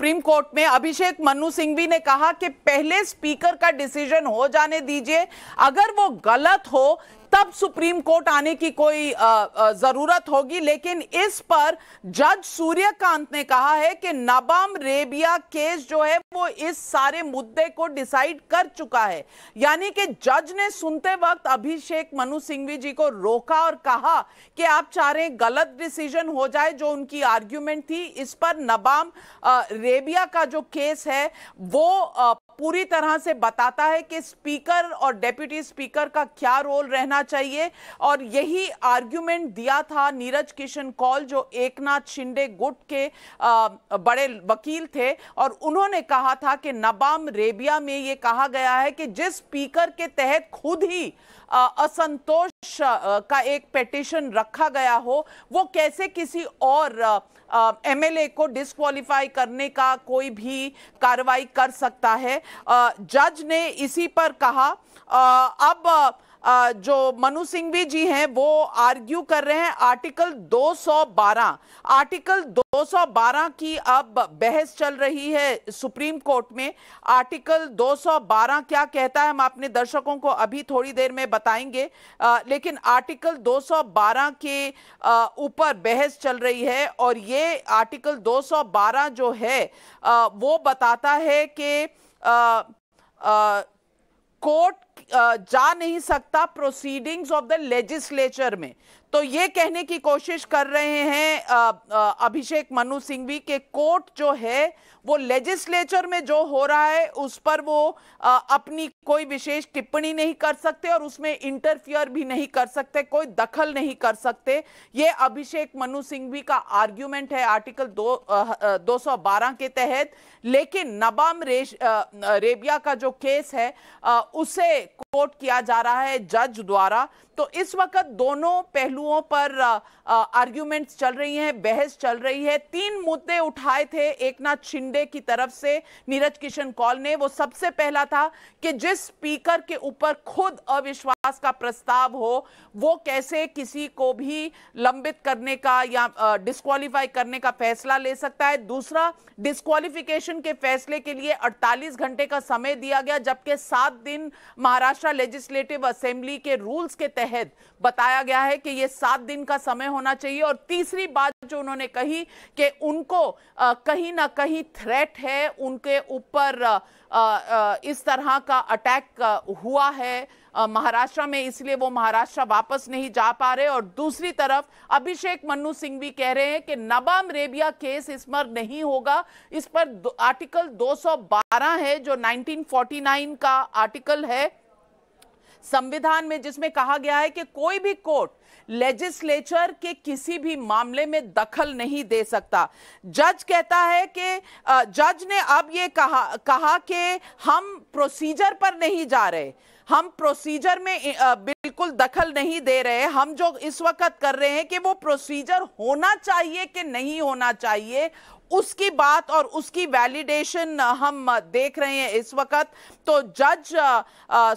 supreme court में अभिषेक मनु सिंघवी ने कहा कि पहले स्पीकर का डिसीजन हो जाने दीजिए अगर वो गलत हो तब सुप्रीम कोर्ट आने की कोई जरूरत होगी लेकिन इस पर जज सूर्यकांत ने कहा है कि नबाम रेबिया केस जो है वो इस सारे मुद्दे को डिसाइड कर चुका है यानी कि जज ने सुनते वक्त अभिषेक मनु सिंघवी जी को रोका और कहा कि आप चाह रहे गलत डिसीजन हो जाए जो उनकी आर्ग्यूमेंट थी इस पर नबाम रेबिया का जो केस है वो पूरी तरह से बताता है कि स्पीकर और डेप्यूटी स्पीकर का क्या रोल रहना चाहिए और यही आर्ग्यूमेंट दिया था नीरज किशन कौल जो एकनाथ शिंदे गुट के आ, बड़े वकील थे और उन्होंने कहा था कि नबाम रेबिया में ये कहा गया है कि जिस स्पीकर के तहत खुद ही असंतोष का एक पेटिशन रखा गया हो वो कैसे किसी और एमएलए को डिसक्वालीफाई करने का कोई भी कार्रवाई कर सकता है आ, जज ने इसी पर कहा आ, अब जो मनु सिंघवी जी हैं वो आर्ग्यू कर रहे हैं आर्टिकल 212 आर्टिकल 212 की अब बहस चल रही है सुप्रीम कोर्ट में आर्टिकल 212 क्या कहता है हम अपने दर्शकों को अभी थोड़ी देर में बताएंगे आ, लेकिन आर्टिकल 212 के ऊपर बहस चल रही है और ये आर्टिकल 212 जो है आ, वो बताता है कि कोर्ट जा नहीं सकता प्रोसीडिंग्स ऑफ द लेजिस्लेचर में तो ये कहने की कोशिश कर रहे हैं अभिषेक मनु सिंघवी के कोर्ट जो है वो लेजिस्लेचर में जो हो रहा है उस पर वो आ, अपनी कोई विशेष टिप्पणी नहीं कर सकते और उसमें इंटरफियर भी नहीं कर सकते कोई दखल नहीं कर सकते ये अभिषेक मनु सिंघवी का आर्ग्यूमेंट है आर्टिकल दो दो के तहत लेकिन नबाम रेश आ, रेबिया का जो केस है आ, उसे कोर्ट किया जा रहा है जज द्वारा तो इस वक्त दोनों पहलू पहलुओं पर आर्ग्यूमेंट्स चल रही हैं बहस चल रही है तीन मुद्दे उठाए थे एक नाथ शिंदे की तरफ से नीरज किशन कौल ने वो सबसे पहला था कि जिस स्पीकर के ऊपर खुद अविश्वास का प्रस्ताव हो वो कैसे किसी को भी लंबित करने का या डिस्कालीफाई करने का फैसला ले सकता है दूसरा डिस्कालीफिकेशन के फैसले के लिए अड़तालीस घंटे का समय दिया गया जबकि सात दिन महाराष्ट्र लेजिस्लेटिव असेंबली के रूल्स के तहत बताया गया है कि यह सात दिन का समय होना चाहिए और तीसरी बात जो उन्होंने कही कि उनको कहीं ना कहीं थ्रेट है उनके ऊपर इस तरह का अटैक हुआ है महाराष्ट्र में इसलिए वो महाराष्ट्र वापस नहीं जा पा रहे और दूसरी तरफ अभिषेक मनु सिंह भी कह रहे हैं कि नबाम रेबिया केस इस पर नहीं होगा इस पर आर्टिकल 212 है जो 1949 का आर्टिकल है संविधान में जिसमें कहा गया है कि कोई भी कोर्ट लेजिस्लेचर के किसी भी मामले में दखल नहीं दे सकता जज कहता है कि जज ने अब ये कहा कहा कि हम प्रोसीजर पर नहीं जा रहे हम प्रोसीजर में बिल्कुल दखल नहीं दे रहे हम जो इस वक्त कर रहे हैं कि वो प्रोसीजर होना चाहिए कि नहीं होना चाहिए उसकी बात और उसकी वैलिडेशन हम देख रहे हैं इस वक्त तो जज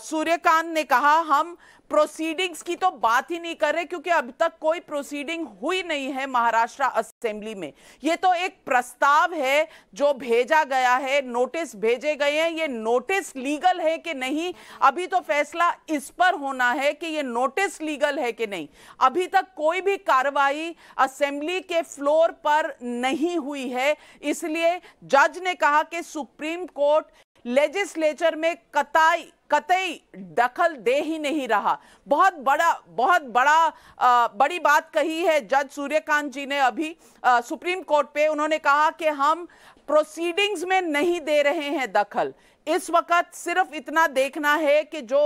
सूर्यकांत ने कहा हम प्रोसीडिंग्स की तो बात ही नहीं कर रहे क्योंकि अब तक कोई प्रोसीडिंग हुई नहीं है महाराष्ट्र असेंबली में ये तो एक प्रस्ताव है जो भेजा गया है नोटिस भेजे गए हैं ये नोटिस लीगल है कि नहीं अभी तो फैसला इस पर होना है कि ये नोटिस लीगल है कि नहीं अभी तक कोई भी कार्रवाई असेंबली के फ्लोर पर नहीं हुई है इसलिए जज ने कहा कि सुप्रीम कोर्ट लेजिस्लेचर में कताई कतई दखल दे ही नहीं रहा बहुत बड़ा बहुत बड़ा आ, बड़ी बात कही है जज सूर्यकांत जी ने अभी आ, सुप्रीम कोर्ट पे उन्होंने कहा कि हम प्रोसीडिंग्स में नहीं दे रहे हैं दखल इस वक्त सिर्फ इतना देखना है कि जो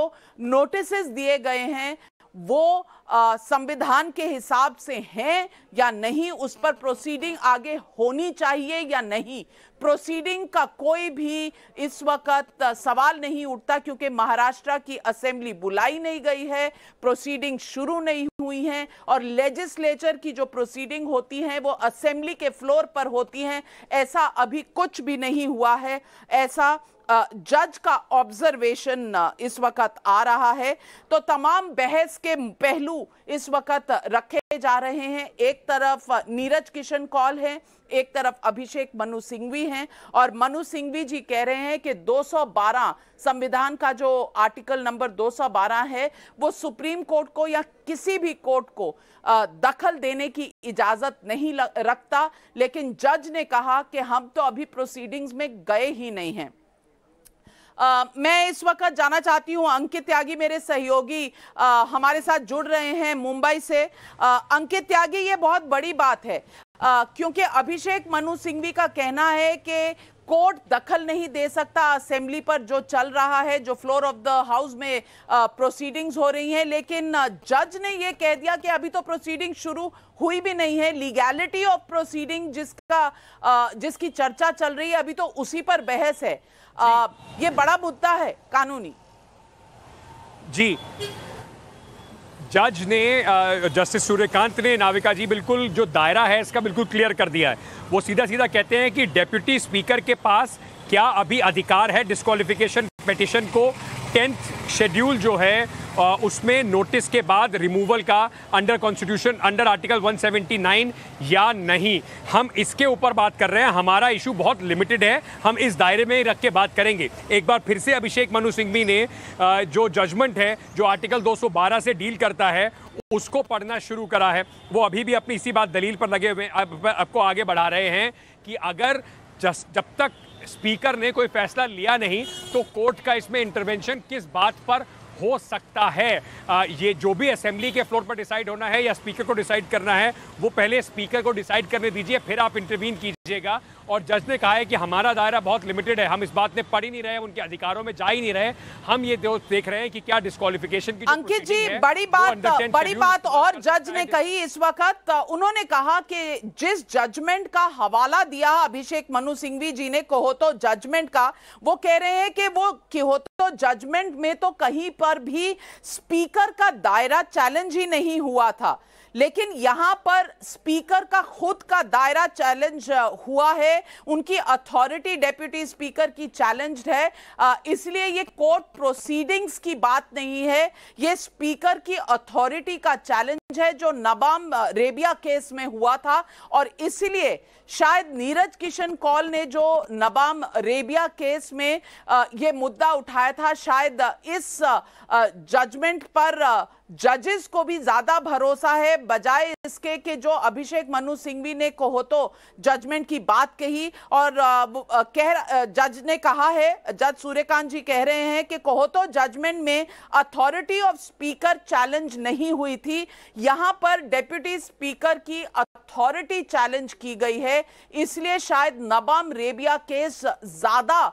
नोटिस दिए गए हैं वो संविधान के हिसाब से हैं या नहीं उस पर प्रोसीडिंग आगे होनी चाहिए या नहीं प्रोसीडिंग का कोई भी इस वक्त सवाल नहीं उठता क्योंकि महाराष्ट्र की असेंबली बुलाई नहीं गई है प्रोसीडिंग शुरू नहीं हुई है और लेजिस्लेचर की जो प्रोसीडिंग होती है वो असेंबली के फ्लोर पर होती हैं ऐसा अभी कुछ भी नहीं हुआ है ऐसा जज का ऑब्जर्वेशन इस वक्त आ रहा है तो तमाम बहस के पहलू इस वक्त रखे जा रहे हैं एक तरफ नीरज किशन कौल है एक तरफ अभिषेक मनु सिंघवी हैं और मनु सिंघवी जी कह रहे हैं कि 212 संविधान का जो आर्टिकल नंबर 212 है वो सुप्रीम कोर्ट को या किसी भी कोर्ट को दखल देने की इजाजत नहीं रखता लेकिन जज ने कहा कि हम तो अभी प्रोसीडिंग्स में गए ही नहीं हैं आ, मैं इस वक्त जाना चाहती हूँ अंकित त्यागी मेरे सहयोगी आ, हमारे साथ जुड़ रहे हैं मुंबई से आ, अंकित त्यागी ये बहुत बड़ी बात है क्योंकि अभिषेक मनु सिंघवी का कहना है कि कोर्ट दखल नहीं दे सकता असेंबली पर जो चल रहा है जो फ्लोर ऑफ द हाउस में प्रोसीडिंग्स हो रही हैं लेकिन जज ने यह कह दिया कि अभी तो प्रोसीडिंग शुरू हुई भी नहीं है लीगैलिटी ऑफ प्रोसीडिंग जिसका आ, जिसकी चर्चा चल रही है अभी तो उसी पर बहस है आ, ये बड़ा मुद्दा है कानूनी जी जज ने जस्टिस सूर्यकांत ने नाविका जी बिल्कुल जो दायरा है इसका बिल्कुल क्लियर कर दिया है वो सीधा सीधा कहते हैं कि डेप्यूटी स्पीकर के पास क्या अभी अधिकार है डिस्कालिफिकेशन पिटिशन को टेंथ शेड्यूल जो है उसमें नोटिस के बाद रिमूवल का अंडर कॉन्स्टिट्यूशन अंडर आर्टिकल 179 या नहीं हम इसके ऊपर बात कर रहे हैं हमारा इशू बहुत लिमिटेड है हम इस दायरे में ही रख के बात करेंगे एक बार फिर से अभिषेक मनु सिंघवी ने जो जजमेंट है जो आर्टिकल 212 से डील करता है उसको पढ़ना शुरू करा है वो अभी भी अपनी इसी बात दलील पर लगे हुए आपको आगे बढ़ा रहे हैं कि अगर जब तक स्पीकर ने कोई फैसला लिया नहीं तो कोर्ट का इसमें इंटरवेंशन किस बात पर हो सकता है आ, ये जो भी असेंबली के फ्लोर पर डिसाइड होना है या स्पीकर को डिसाइड करना है वो पहले स्पीकर को डिसाइड करने दीजिए फिर आप इंटरवीन कीजिएगा और जज ने कहा है कि हमारा दायरा बहुत लिमिटेड है हम इस बात ने पढ़ ही नहीं रहे उनके अधिकारों में जा ही नहीं रहे हम ये देख रहे हैं कि क्या डिस्कालिफिकेशन की अंकित जी बड़ी बात बड़ी बात और जज ने कही इस वक्त उन्होंने कहा कि जिस जजमेंट का हवाला दिया अभिषेक मनु सिंघवी जी ने कोहोतो जजमेंट का वो कह रहे हैं कि वो तो जजमेंट में तो कहीं पर पर भी स्पीकर का दायरा चैलेंज ही नहीं हुआ था लेकिन यहां पर स्पीकर का खुद का दायरा चैलेंज हुआ है उनकी अथॉरिटी डेप्यूटी स्पीकर की चैलेंज है इसलिए ये कोर्ट प्रोसीडिंग्स की बात नहीं है ये स्पीकर की अथॉरिटी का चैलेंज है जो नबाम रेबिया केस में हुआ था और इसलिए शायद नीरज किशन कौल ने जो नबाम रेबिया केस में ये मुद्दा उठाया था शायद इस जजमेंट पर जजेस को भी ज्यादा भरोसा है बजाय इसके कि जो अभिषेक मनु सिंघवी ने कहो तो जजमेंट की बात कही और कह जज ने कहा है जज सूर्यकांत जी कह रहे हैं कि कहो तो जजमेंट में अथॉरिटी ऑफ स्पीकर चैलेंज नहीं हुई थी यहां पर डेप्यूटी स्पीकर की अथॉरिटी चैलेंज की गई है इसलिए शायद नबाम रेबिया केस ज्यादा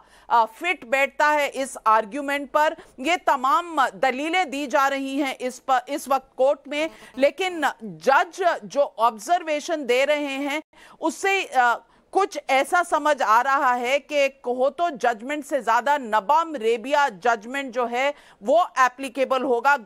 फिट बैठता है इस आर्ग्यूमेंट पर यह तमाम दलीलें दी जा रही हैं इस पर इस वक्त कोर्ट में लेकिन जज जो ऑब्जर्वेशन दे रहे हैं उससे कुछ ऐसा समझ आ रहा है कि कहो तो जजमेंट से ज्यादा नबाम रेबिया जजमेंट जो है वो एप्लीकेबल होगा